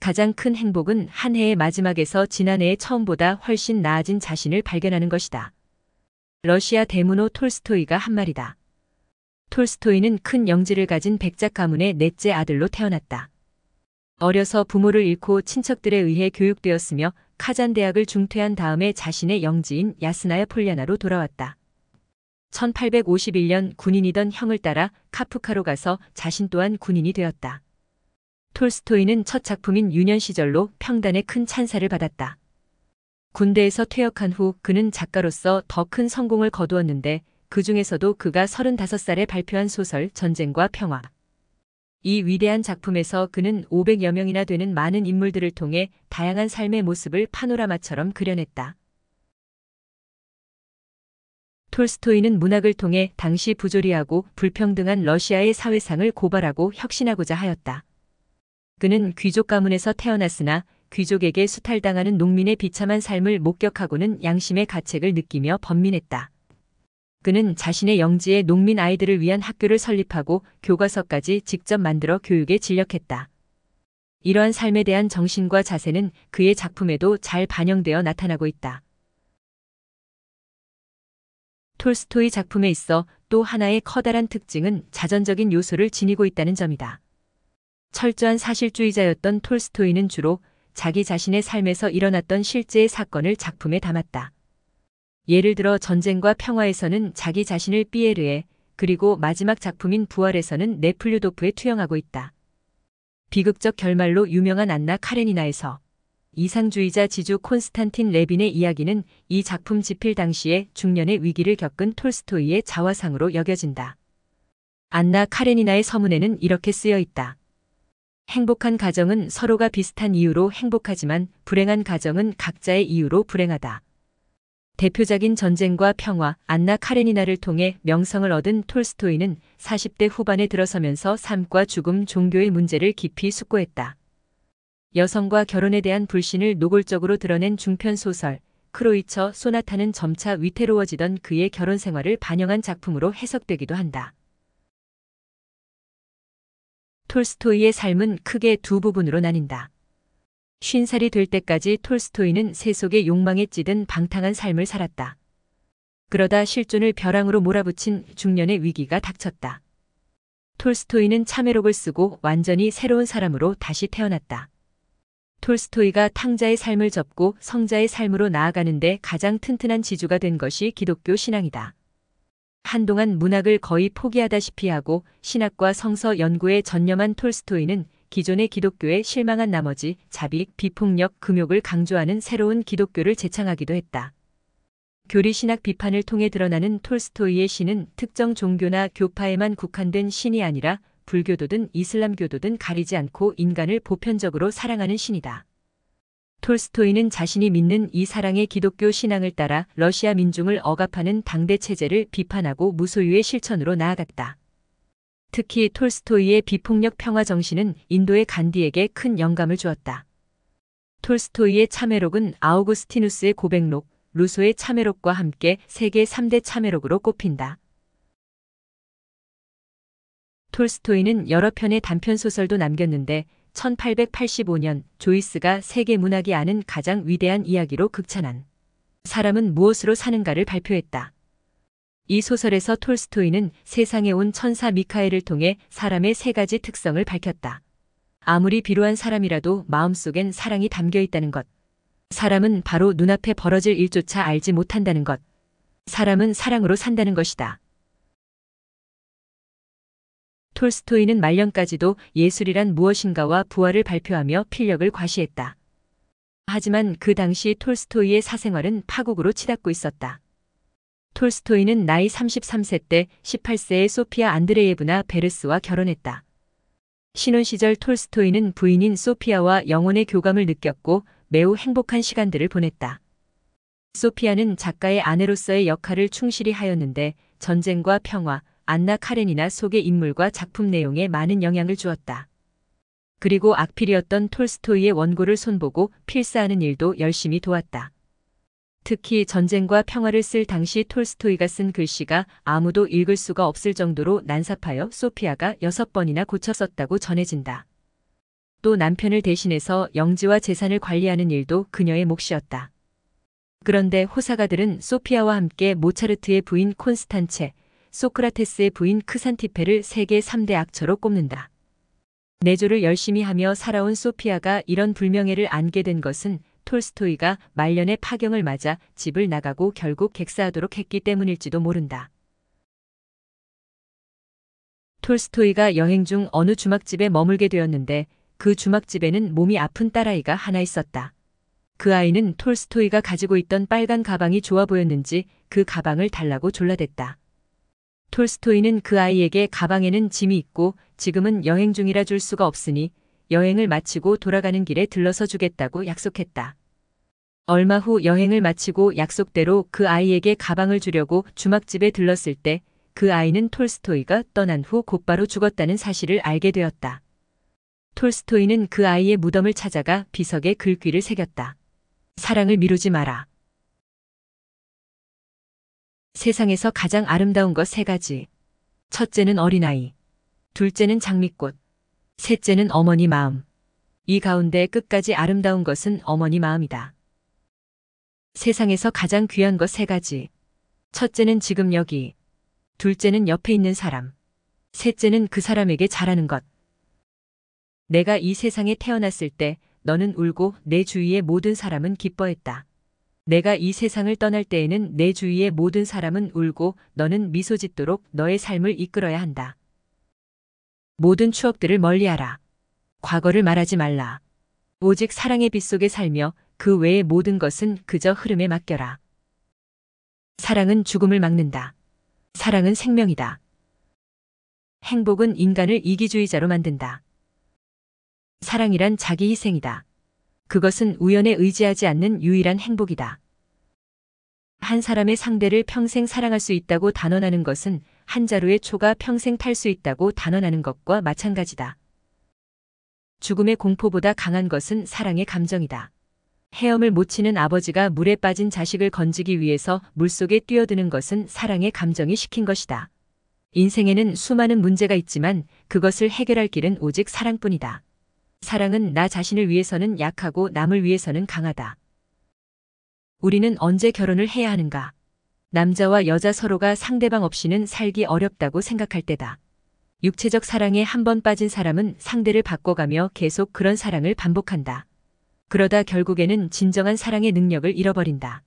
가장 큰 행복은 한 해의 마지막에서 지난해의 처음보다 훨씬 나아진 자신을 발견하는 것이다. 러시아 대문호 톨스토이가 한 말이다. 톨스토이는 큰 영지를 가진 백작 가문의 넷째 아들로 태어났다. 어려서 부모를 잃고 친척들에 의해 교육되었으며 카잔 대학을 중퇴한 다음에 자신의 영지인 야스나야 폴리아나로 돌아왔다. 1851년 군인이던 형을 따라 카프카로 가서 자신 또한 군인이 되었다. 톨스토이는 첫 작품인 유년 시절로 평단의 큰 찬사를 받았다. 군대에서 퇴역한 후 그는 작가로서 더 큰 성공을 거두었는데 그 중에서도 그가 35살에 발표한 소설 전쟁과 평화. 이 위대한 작품에서 그는 500여 명이나 되는 많은 인물들을 통해 다양한 삶의 모습을 파노라마처럼 그려냈다. 톨스토이는 문학을 통해 당시 부조리하고 불평등한 러시아의 사회상을 고발하고 혁신하고자 하였다. 그는 귀족 가문에서 태어났으나 귀족에게 수탈당하는 농민의 비참한 삶을 목격하고는 양심의 가책을 느끼며 번민했다. 그는 자신의 영지에 농민 아이들을 위한 학교를 설립하고 교과서까지 직접 만들어 교육에 진력했다. 이러한 삶에 대한 정신과 자세는 그의 작품에도 잘 반영되어 나타나고 있다. 톨스토이 작품에 있어 또 하나의 커다란 특징은 자전적인 요소를 지니고 있다는 점이다. 철저한 사실주의자였던 톨스토이는 주로 자기 자신의 삶에서 일어났던 실제의 사건을 작품에 담았다. 예를 들어 전쟁과 평화에서는 자기 자신을 삐에르에 그리고 마지막 작품인 부활에서는 네플류도프에 투영하고 있다. 비극적 결말로 유명한 안나 카레니나에서 이상주의자 지주 콘스탄틴 레빈의 이야기는 이 작품 집필 당시에 중년의 위기를 겪은 톨스토이의 자화상으로 여겨진다. 안나 카레니나의 서문에는 이렇게 쓰여 있다. 행복한 가정은 서로가 비슷한 이유로 행복하지만 불행한 가정은 각자의 이유로 불행하다. 대표작인 전쟁과 평화, 안나 카레니나를 통해 명성을 얻은 톨스토이는 40대 후반에 들어서면서 삶과 죽음, 종교의 문제를 깊이 숙고했다. 여성과 결혼에 대한 불신을 노골적으로 드러낸 중편 소설, 크로이처 소나타는 점차 위태로워지던 그의 결혼 생활을 반영한 작품으로 해석되기도 한다. 톨스토이의 삶은 크게 두 부분으로 나뉜다. 쉰살이될 때까지 톨스토이는 세속의 욕망에 찌든 방탕한 삶을 살았다. 그러다 실존을 벼랑으로 몰아붙인 중년의 위기가 닥쳤다. 톨스토이는 참외록을 쓰고 완전히 새로운 사람으로 다시 태어났다. 톨스토이가 탕자의 삶을 접고 성자의 삶으로 나아가는데 가장 튼튼한 지주가 된 것이 기독교 신앙이다. 한동안 문학을 거의 포기하다시피 하고 신학과 성서 연구에 전념한 톨스토이는 기존의 기독교에 실망한 나머지 자비, 비폭력, 금욕을 강조하는 새로운 기독교를 제창하기도 했다. 교리신학 비판을 통해 드러나는 톨스토이의 신은 특정 종교나 교파에만 국한된 신이 아니라 불교도든 이슬람교도든 가리지 않고 인간을 보편적으로 사랑하는 신이다. 톨스토이는 자신이 믿는 이 사랑의 기독교 신앙을 따라 러시아 민중을 억압하는 당대 체제를 비판하고 무소유의 실천으로 나아갔다. 특히 톨스토이의 비폭력 평화 정신은 인도의 간디에게 큰 영감을 주었다. 톨스토이의 참회록은 아우구스티누스의 고백록, 루소의 참회록과 함께 세계 3대 참회록으로 꼽힌다. 톨스토이는 여러 편의 단편 소설도 남겼는데 1885년 조이스가 세계 문학이 아는 가장 위대한 이야기로 극찬한 사람은 무엇으로 사는가를 발표했다. 이 소설에서 톨스토이는 세상에 온 천사 미카엘을 통해 사람의 세 가지 특성을 밝혔다. 아무리 비루한 사람이라도 마음속엔 사랑이 담겨 있다는 것. 사람은 바로 눈앞에 벌어질 일조차 알지 못한다는 것. 사람은 사랑으로 산다는 것이다. 톨스토이는 말년까지도 예술이란 무엇인가와 부활을 발표하며 필력을 과시했다. 하지만 그 당시 톨스토이의 사생활은 파국으로 치닫고 있었다. 톨스토이는 나이 33세 때 18세의 소피아 안드레예브나 베르스와 결혼했다. 신혼 시절 톨스토이는 부인인 소피아와 영혼의 교감을 느꼈고 매우 행복한 시간들을 보냈다. 소피아는 작가의 아내로서의 역할을 충실히 하였는데 전쟁과 평화, 안나 카렌이나 속의 인물과 작품 내용에 많은 영향을 주었다. 그리고 악필이었던 톨스토이의 원고를 손보고 필사하는 일도 열심히 도왔다. 특히 전쟁과 평화를 쓸 당시 톨스토이가 쓴 글씨가 아무도 읽을 수가 없을 정도로 난삽하여 소피아가 여섯 번이나 고쳐 썼다고 전해진다. 또 남편을 대신해서 영지와 재산을 관리하는 일도 그녀의 몫이었다. 그런데 호사가들은 소피아와 함께 모차르트의 부인 콘스탄체, 소크라테스의 부인 크산티페를 세계 3대 악처로 꼽는다. 내조를 열심히 하며 살아온 소피아가 이런 불명예를 안게 된 것은 톨스토이가 말년에 파경을 맞아 집을 나가고 결국 객사하도록 했기 때문일지도 모른다. 톨스토이가 여행 중 어느 주막집에 머물게 되었는데 그 주막집에는 몸이 아픈 딸아이가 하나 있었다. 그 아이는 톨스토이가 가지고 있던 빨간 가방이 좋아 보였는지 그 가방을 달라고 졸라댔다. 톨스토이는 그 아이에게 가방에는 짐이 있고 지금은 여행 중이라 줄 수가 없으니 여행을 마치고 돌아가는 길에 들러서 주겠다고 약속했다. 얼마 후 여행을 마치고 약속대로 그 아이에게 가방을 주려고 주막집에 들렀을 때 그 아이는 톨스토이가 떠난 후 곧바로 죽었다는 사실을 알게 되었다. 톨스토이는 그 아이의 무덤을 찾아가 비석에 글귀를 새겼다. 사랑을 미루지 마라. 세상에서 가장 아름다운 것 세 가지. 첫째는 어린아이. 둘째는 장미꽃. 셋째는 어머니 마음. 이 가운데 끝까지 아름다운 것은 어머니 마음이다. 세상에서 가장 귀한 것 세 가지. 첫째는 지금 여기. 둘째는 옆에 있는 사람. 셋째는 그 사람에게 잘하는 것. 내가 이 세상에 태어났을 때 너는 울고 내 주위의 모든 사람은 기뻐했다. 내가 이 세상을 떠날 때에는 내 주위의 모든 사람은 울고 너는 미소 짓도록 너의 삶을 이끌어야 한다. 모든 추억들을 멀리하라. 과거를 말하지 말라. 오직 사랑의 빛속에 살며 그 외의 모든 것은 그저 흐름에 맡겨라. 사랑은 죽음을 막는다. 사랑은 생명이다. 행복은 인간을 이기주의자로 만든다. 사랑이란 자기 희생이다. 그것은 우연에 의지하지 않는 유일한 행복이다. 한 사람의 상대를 평생 사랑할 수 있다고 단언하는 것은 한 자루의 초가 평생 탈 수 있다고 단언하는 것과 마찬가지다. 죽음의 공포보다 강한 것은 사랑의 감정이다. 헤엄을 못 치는 아버지가 물에 빠진 자식을 건지기 위해서 물속에 뛰어드는 것은 사랑의 감정이 시킨 것이다. 인생에는 수많은 문제가 있지만 그것을 해결할 길은 오직 사랑뿐이다. 사랑은 나 자신을 위해서는 약하고 남을 위해서는 강하다. 우리는 언제 결혼을 해야 하는가? 남자와 여자 서로가 상대방 없이는 살기 어렵다고 생각할 때다. 육체적 사랑에 한 번 빠진 사람은 상대를 바꿔가며 계속 그런 사랑을 반복한다. 그러다 결국에는 진정한 사랑의 능력을 잃어버린다.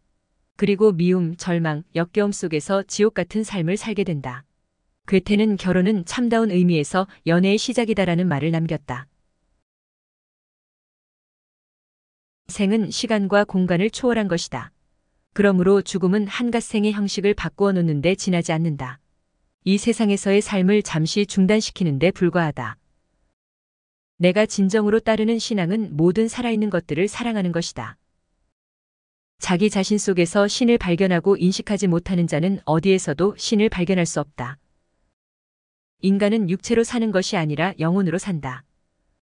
그리고 미움, 절망, 역겨움 속에서 지옥 같은 삶을 살게 된다. 괴테는 결혼은 참다운 의미에서 연애의 시작이다라는 말을 남겼다. 생은 시간과 공간을 초월한 것이다. 그러므로 죽음은 한갓생의 형식을 바꾸어 놓는데 지나지 않는다. 이 세상에서의 삶을 잠시 중단시키는 데 불과하다. 내가 진정으로 따르는 신앙은 모든 살아있는 것들을 사랑하는 것이다. 자기 자신 속에서 신을 발견하고 인식하지 못하는 자는 어디에서도 신을 발견할 수 없다. 인간은 육체로 사는 것이 아니라 영혼으로 산다.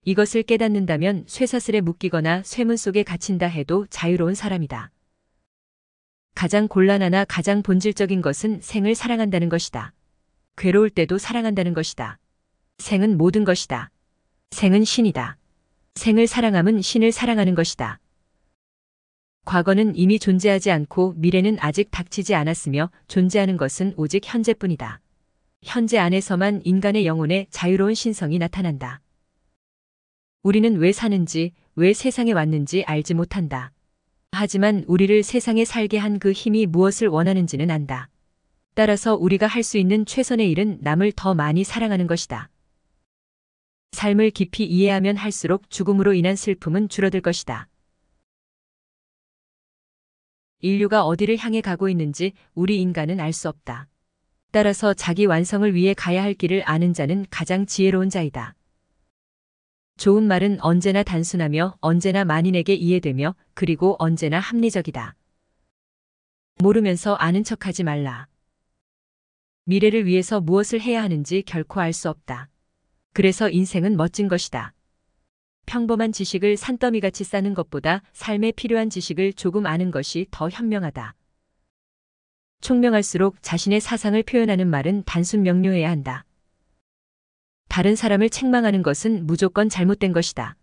이것을 깨닫는다면 쇠사슬에 묶이거나 쇠문 속에 갇힌다 해도 자유로운 사람이다. 가장 곤란하나 가장 본질적인 것은 생을 사랑한다는 것이다. 괴로울 때도 사랑한다는 것이다. 생은 모든 것이다. 생은 신이다. 생을 사랑함은 신을 사랑하는 것이다. 과거는 이미 존재하지 않고 미래는 아직 닥치지 않았으며 존재하는 것은 오직 현재뿐이다. 현재 안에서만 인간의 영혼의 자유로운 신성이 나타난다. 우리는 왜 사는지, 왜 세상에 왔는지 알지 못한다. 하지만 우리를 세상에 살게 한 그 힘이 무엇을 원하는지는 안다. 따라서 우리가 할 수 있는 최선의 일은 남을 더 많이 사랑하는 것이다. 삶을 깊이 이해하면 할수록 죽음으로 인한 슬픔은 줄어들 것이다. 인류가 어디를 향해 가고 있는지 우리 인간은 알 수 없다. 따라서 자기 완성을 위해 가야 할 길을 아는 자는 가장 지혜로운 자이다. 좋은 말은 언제나 단순하며 언제나 만인에게 이해되며 그리고 언제나 합리적이다. 모르면서 아는 척하지 말라. 미래를 위해서 무엇을 해야 하는지 결코 알 수 없다. 그래서 인생은 멋진 것이다. 평범한 지식을 산더미같이 쌓는 것보다 삶에 필요한 지식을 조금 아는 것이 더 현명하다. 총명할수록 자신의 사상을 표현하는 말은 단순 명료해야 한다. 다른 사람을 책망하는 것은 무조건 잘못된 것이다.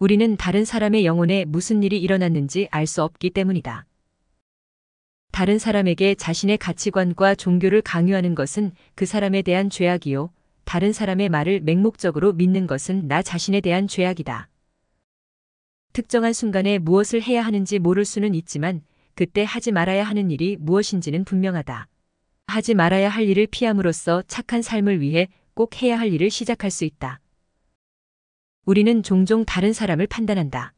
우리는 다른 사람의 영혼에 무슨 일이 일어났는지 알 수 없기 때문이다. 다른 사람에게 자신의 가치관과 종교를 강요하는 것은 그 사람에 대한 죄악이요. 다른 사람의 말을 맹목적으로 믿는 것은 나 자신에 대한 죄악이다. 특정한 순간에 무엇을 해야 하는지 모를 수는 있지만 그때 하지 말아야 하는 일이 무엇인지는 분명하다. 하지 말아야 할 일을 피함으로써 착한 삶을 위해 꼭 해야 할 일을 시작할 수 있다. 우리는 종종 다른 사람을 판단한다.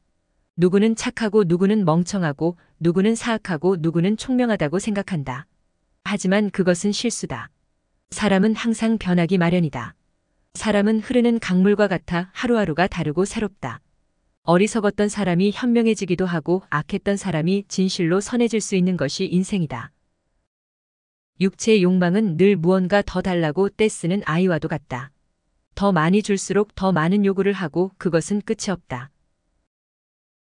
누구는 착하고 누구는 멍청하고 누구는 사악하고 누구는 총명하다고 생각한다. 하지만 그것은 실수다. 사람은 항상 변하기 마련이다. 사람은 흐르는 강물과 같아 하루하루가 다르고 새롭다. 어리석었던 사람이 현명해지기도 하고 악했던 사람이 진실로 선해질 수 있는 것이 인생이다. 육체의 욕망은 늘 무언가 더 달라고 떼쓰는 아이와도 같다. 더 많이 줄수록 더 많은 요구를 하고 그것은 끝이 없다.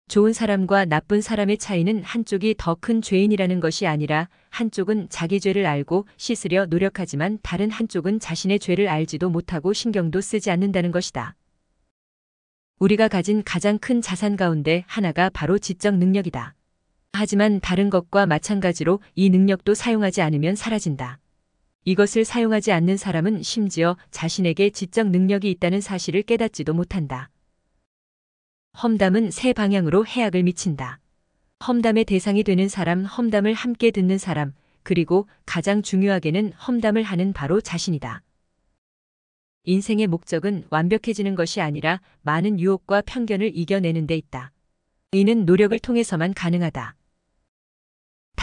좋은 사람과 나쁜 사람의 차이는 한쪽이 더 큰 죄인이라는 것이 아니라 한쪽은 자기 죄를 알고 씻으려 노력하지만 다른 한쪽은 자신의 죄를 알지도 못하고 신경도 쓰지 않는다는 것이다. 우리가 가진 가장 큰 자산 가운데 하나가 바로 지적 능력이다. 하지만 다른 것과 마찬가지로 이 능력도 사용하지 않으면 사라진다. 이것을 사용하지 않는 사람은 심지어 자신에게 지적 능력이 있다는 사실을 깨닫지도 못한다. 험담은 세 방향으로 해악을 미친다. 험담의 대상이 되는 사람, 험담을 함께 듣는 사람, 그리고 가장 중요하게는 험담을 하는 바로 자신이다. 인생의 목적은 완벽해지는 것이 아니라 많은 유혹과 편견을 이겨내는 데 있다. 이는 노력을 통해서만 가능하다.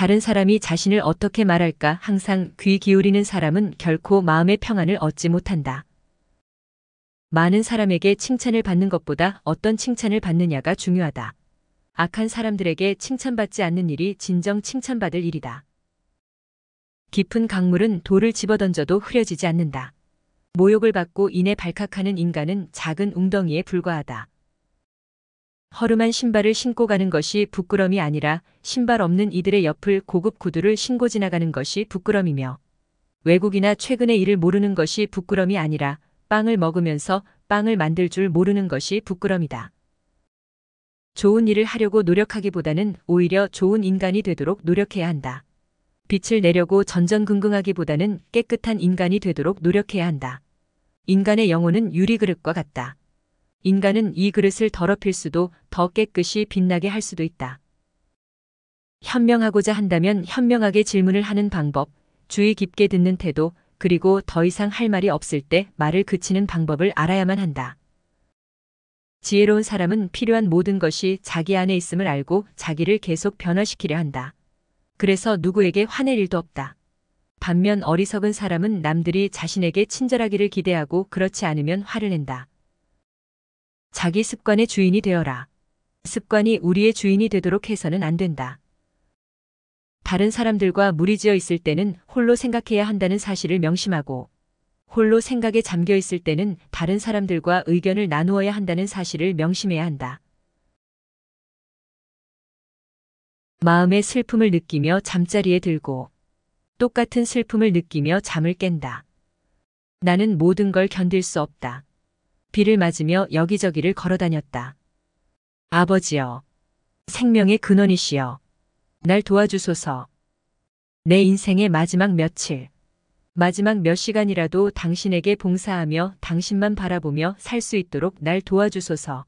다른 사람이 자신을 어떻게 말할까 항상 귀 기울이는 사람은 결코 마음의 평안을 얻지 못한다. 많은 사람에게 칭찬을 받는 것보다 어떤 칭찬을 받느냐가 중요하다. 악한 사람들에게 칭찬받지 않는 일이 진정 칭찬받을 일이다. 깊은 강물은 돌을 집어던져도 흐려지지 않는다. 모욕을 받고 인해 발칵하는 인간은 작은 웅덩이에 불과하다. 허름한 신발을 신고 가는 것이 부끄럼이 아니라 신발 없는 이들의 옆을 고급 구두를 신고 지나가는 것이 부끄럼이며 외국이나 최근의 일을 모르는 것이 부끄럼이 아니라 빵을 먹으면서 빵을 만들 줄 모르는 것이 부끄럼이다. 좋은 일을 하려고 노력하기보다는 오히려 좋은 인간이 되도록 노력해야 한다. 빛을 내려고 전전긍긍하기보다는 깨끗한 인간이 되도록 노력해야 한다. 인간의 영혼은 유리그릇과 같다. 인간은 이 그릇을 더럽힐 수도 더 깨끗이 빛나게 할 수도 있다. 현명하고자 한다면 현명하게 질문을 하는 방법, 주의 깊게 듣는 태도, 그리고 더 이상 할 말이 없을 때 말을 그치는 방법을 알아야만 한다. 지혜로운 사람은 필요한 모든 것이 자기 안에 있음을 알고 자기를 계속 변화시키려 한다. 그래서 누구에게 화낼 일도 없다. 반면 어리석은 사람은 남들이 자신에게 친절하기를 기대하고 그렇지 않으면 화를 낸다. 자기 습관의 주인이 되어라. 습관이 우리의 주인이 되도록 해서는 안 된다. 다른 사람들과 무리지어 있을 때는 홀로 생각해야 한다는 사실을 명심하고 홀로 생각에 잠겨 있을 때는 다른 사람들과 의견을 나누어야 한다는 사실을 명심해야 한다. 마음의 슬픔을 느끼며 잠자리에 들고 똑같은 슬픔을 느끼며 잠을 깬다. 나는 모든 걸 견딜 수 없다. 비를 맞으며 여기저기를 걸어다녔다. 아버지여, 생명의 근원이시여, 날 도와주소서. 내 인생의 마지막 며칠, 마지막 몇 시간이라도 당신에게 봉사하며 당신만 바라보며 살 수 있도록 날 도와주소서.